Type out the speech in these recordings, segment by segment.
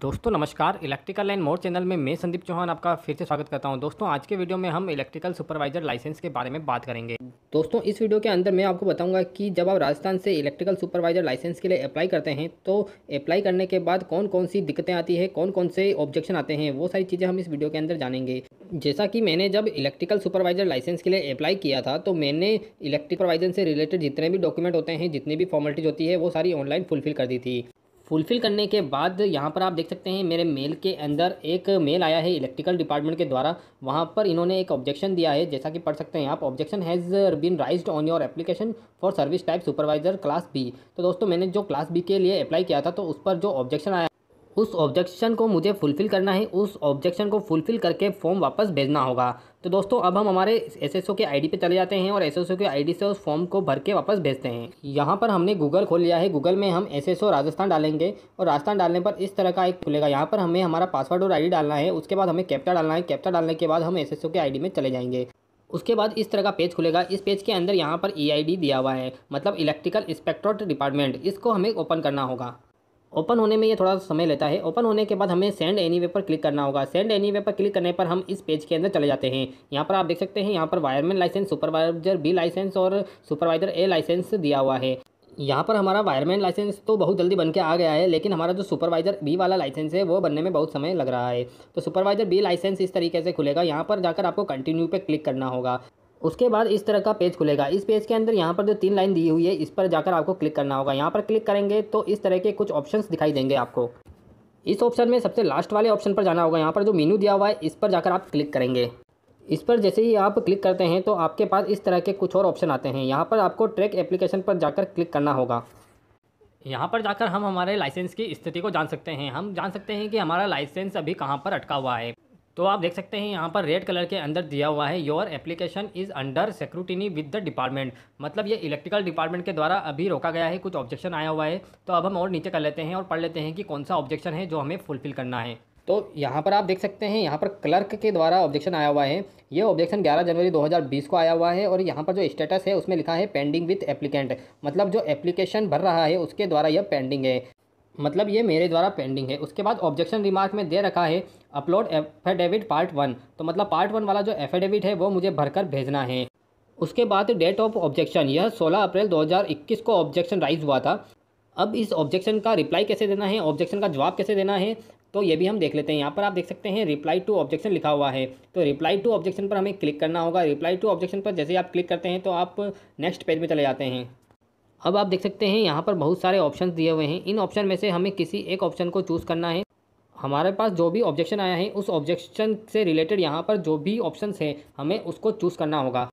दोस्तों नमस्कार electrical and more channel में मैं संदीप चौहान आपका फिर से स्वागत करता हूं दोस्तों आज के वीडियो में हम इलेक्ट्रिकल सुपरवाइजर लाइसेंस के बारे में बात करेंगे दोस्तों इस वीडियो के अंदर मैं आपको बताऊंगा कि जब आप राजस्थान से इलेक्ट्रिकल सुपरवाइजर लाइसेंस के लिए अप्लाई करते हैं तो अप्लाई करने के बाद कौन कौन सी दिक्कतें आती है कौन कौन से ऑब्जेक्शन आते हैं वो सारी चीज़ें हम इस वीडियो के अंदर जानेंगे जैसा कि मैंने जब इलेक्ट्रिकल सुपरवाइजर लाइसेंस के लिए अप्लाई किया था तो मैंने इलेक्ट्रिक सुपरवाइजर से रिलेटेड जितने भी डॉक्यूमेंट होते हैं जितनी भी फॉर्मेलिटीज होती है वो सारी ऑनलाइन फुलफिल कर दी थी फुलफ़िल करने के बाद यहाँ पर आप देख सकते हैं मेरे मेल के अंदर एक मेल आया है इलेक्ट्रिकल डिपार्टमेंट के द्वारा वहाँ पर इन्होंने एक ऑब्जेक्शन दिया है जैसा कि पढ़ सकते हैं आप objection has been raised on your application for service type supervisor class B तो दोस्तों मैंने जो क्लास बी के लिए अप्लाई किया था तो उस पर जो ऑब्जेक्शन आया उस ऑब्जेक्शन को मुझे फुलफ़िल करना है उस ऑब्जेक्शन को फुलफ़िल करके फॉर्म वापस भेजना होगा तो दोस्तों अब हम हमारे एसएसओ के आईडी पे चले जाते हैं और एसएसओ के आईडी से उस फॉर्म को भर के वापस भेजते हैं यहाँ पर हमने गूगल खोल लिया है गूगल में हम एसएसओ राजस्थान डालेंगे और राजस्थान डालने पर इस तरह का एक खुलेगा यहाँ पर हमें हमारा पासवर्ड और डी डालना है उसके बाद हमें कैप्चा डालना है कैप्चा डालने के बाद हम ओ के डी में चले जाएंगे उसके बाद इस तरह का पेज खुलेगा इस पेज के अंदर यहाँ पर ई दिया हुआ है मतलब इलेक्ट्रिकल इंस्पेक्टर डिपार्टमेंट इसको हमें ओपन करना होगा ओपन होने में ये थोड़ा सा समय लेता है ओपन होने के बाद हमें सेंड एनी पर क्लिक करना होगा सेंड एनी पर क्लिक करने पर हम इस पेज के अंदर चले जाते हैं यहाँ पर आप देख सकते हैं यहाँ पर wireman license supervisor B license और सुपरवाइजर ए लाइसेंस दिया हुआ है यहाँ पर हमारा वायरमैन लाइसेंस तो बहुत जल्दी बन के आ गया है लेकिन हमारा जो सुपरवाइज़र बी वाला लाइसेंस है वो बनने में बहुत समय लग रहा है तो सुपरवाइज़र बी लाइसेंस इस तरीके से खुलेगा यहाँ पर जाकर आपको कंटिन्यू पे क्लिक करना होगा उसके बाद इस तरह का पेज खुलेगा इस पेज के अंदर यहाँ पर जो तीन लाइन दी हुई है इस पर जाकर आपको क्लिक करना होगा यहाँ पर क्लिक करेंगे तो इस तरह के कुछ ऑप्शंस दिखाई देंगे आपको इस ऑप्शन में सबसे लास्ट वाले ऑप्शन पर जाना होगा यहाँ पर जो मीनू दिया हुआ है इस पर जाकर आप क्लिक करेंगे इस पर जैसे ही आप क्लिक करते हैं तो आपके पास इस तरह के कुछ और ऑप्शन आते हैं यहाँ पर आपको ट्रैक एप्लीकेशन पर जाकर क्लिक करना होगा यहाँ पर जाकर हम हमारे लाइसेंस की स्थिति को जान सकते हैं हम जान सकते हैं कि हमारा लाइसेंस अभी कहाँ पर अटका हुआ है तो आप देख सकते हैं यहाँ पर रेड कलर के अंदर दिया हुआ है your application is under security with the department मतलब ये इलेक्ट्रिकल डिपार्टमेंट के द्वारा अभी रोका गया है कुछ ऑब्जेक्शन आया हुआ है तो अब हम और नीचे कर लेते हैं और पढ़ लेते हैं कि कौन सा ऑब्जेक्शन है जो हमें फुलफिल करना है तो यहाँ पर आप देख सकते हैं यहाँ पर क्लर्क के द्वारा ऑब्जेक्शन आया हुआ है ये ऑब्जेक्शन 11 जनवरी 2020 को आया हुआ है और यहाँ पर जो स्टेटस है उसमें लिखा है पेंडिंग विथ एप्लीकेंट मतलब जो एप्लीकेशन भर रहा है उसके द्वारा यह पेंडिंग है मतलब ये मेरे द्वारा पेंडिंग है उसके बाद ऑब्जेक्शन रिमार्क में दे रखा है अपलोड एफिडेविट पार्ट वन तो मतलब पार्ट वन वाला जो एफिडेविट है वो मुझे भरकर भेजना है उसके बाद डेट ऑफ ऑब्जेक्शन यह 16 अप्रैल 2021 को ऑब्जेक्शन राइज हुआ था अब इस ऑब्जेक्शन का रिप्लाई कैसे देना है ऑब्जेक्शन का जवाब कैसे देना है तो ये भी हम देख लेते हैं यहाँ पर आप देख सकते हैं रिप्लाई टू ऑब्जेक्शन लिखा हुआ है तो रिप्लाई टू ऑब्जेक्शन पर हमें क्लिक करना होगा रिप्लाई टू ऑब्जेक्शन पर जैसे आप क्लिक करते हैं तो आप नेक्स्ट पेज में चले जाते हैं अब आप देख सकते हैं यहाँ पर बहुत सारे ऑप्शन दिए हुए हैं इन ऑप्शन में से हमें किसी एक ऑप्शन को चूज़ करना है हमारे पास जो भी ऑब्जेक्शन आया है उस ऑब्जेक्शन से रिलेटेड यहाँ पर जो भी ऑप्शन है हमें उसको चूज़ करना होगा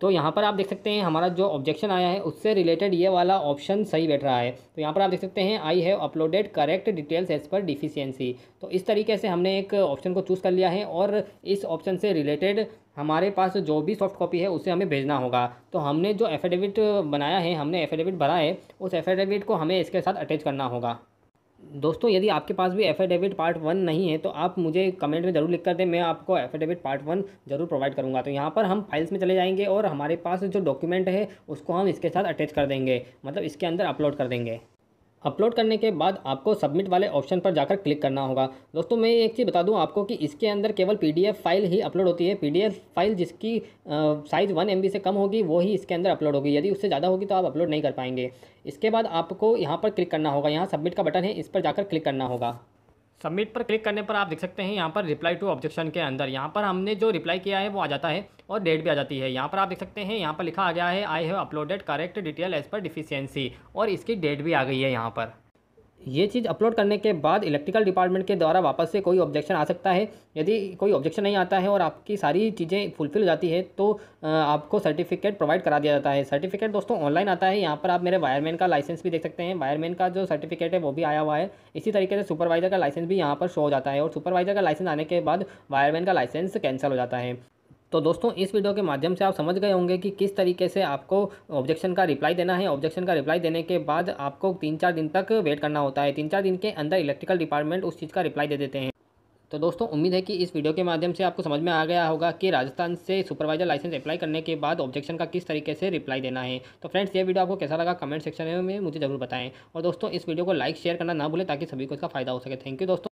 तो यहाँ पर आप देख सकते हैं हमारा जो ऑब्जेक्शन आया है उससे रिलेटेड ये वाला ऑप्शन सही बैठ रहा है तो यहाँ पर आप देख सकते हैं I have uploaded correct details as per deficiency तो इस तरीके से हमने एक ऑप्शन को चूज़ कर लिया है और इस ऑप्शन से रिलेटेड हमारे पास जो भी सॉफ्ट कॉपी है उसे हमें भेजना होगा तो हमने जो एफिडेविट बनाया है हमने एफिडेविट भरा है उस एफिडेविट को हमें इसके साथ अटैच करना होगा दोस्तों यदि आपके पास भी एफिडेविट पार्ट वन नहीं है तो आप मुझे कमेंट में ज़रूर लिख कर दें मैं आपको एफिडेविट पार्ट वन ज़रूर प्रोवाइड करूंगा तो यहाँ पर हम फाइल्स में चले जाएंगे और हमारे पास जो डॉक्यूमेंट है उसको हम इसके साथ अटैच कर देंगे मतलब इसके अंदर अपलोड कर देंगे अपलोड करने के बाद आपको सबमिट वाले ऑप्शन पर जाकर क्लिक करना होगा दोस्तों मैं एक चीज़ बता दूं आपको कि इसके अंदर केवल पीडीएफ फाइल ही अपलोड होती है पीडीएफ फाइल जिसकी साइज़ वन एम से कम होगी वो ही इसके अंदर अपलोड होगी यदि उससे ज़्यादा होगी तो आप अपलोड नहीं कर पाएंगे इसके बाद आपको यहाँ पर क्लिक करना होगा यहाँ सबमिट का बटन है इस पर जाकर क्लिक करना होगा सबमिट पर क्लिक करने पर आप देख सकते हैं यहाँ पर रिप्लाई टू ऑब्जेक्शन के अंदर यहाँ पर हमने जो रिप्लाई किया है वो आ जाता है और डेट भी आ जाती है यहाँ पर आप देख सकते हैं यहाँ पर लिखा आ गया है I have uploaded correct detail as per deficiency और इसकी डेट भी आ गई है यहाँ पर ये चीज़ अपलोड करने के बाद इलेक्ट्रिकल डिपार्टमेंट के द्वारा वापस से कोई ऑब्जेक्शन आ सकता है यदि कोई ऑब्जेक्शन नहीं आता है और आपकी सारी चीज़ें फुलफिल हो जाती है तो आपको सर्टिफिकेट प्रोवाइड करा दिया जाता है सर्टिफिकेट दोस्तों ऑनलाइन आता है यहाँ पर आप मेरे वायरमैन का लाइसेंस भी देख सकते हैं वायरमैन का जो सर्टिफिकेट है वो भी आया हुआ है इसी तरीके से सुपरवाइज़र का लाइसेंस भी यहाँ पर शो हो जाता है और सुपरवाइज़र का लाइसेंस आने के बाद वायरमैन का लाइसेंस कैंसिल हो जाता है तो दोस्तों इस वीडियो के माध्यम से आप समझ गए होंगे कि किस तरीके से आपको ऑब्जेक्शन का रिप्लाई देना है ऑब्जेक्शन का रिप्लाई देने के बाद आपको तीन चार दिन तक वेट करना होता है तीन चार दिन के अंदर इलेक्ट्रिकल डिपार्टमेंट उस चीज़ का रिप्लाई दे देते हैं तो दोस्तों उम्मीद है कि इस वीडियो के माध्यम से आपको समझ में आ गया होगा कि राजस्थान से सुपरवाइजर लाइसेंस अप्लाई करने के बाद ऑब्जेक्शन का किस तरीके से रिप्लाई देना है तो फ्रेंड्स ये वीडियो आपको कैसा लगा कमेंट सेक्शन में मुझे ज़रूर बताएं और दोस्तों इस वीडियो को लाइक शेयर करना ना भूलें ताकि सभी को इसका फायदा हो सके थैंक यू दोस्तों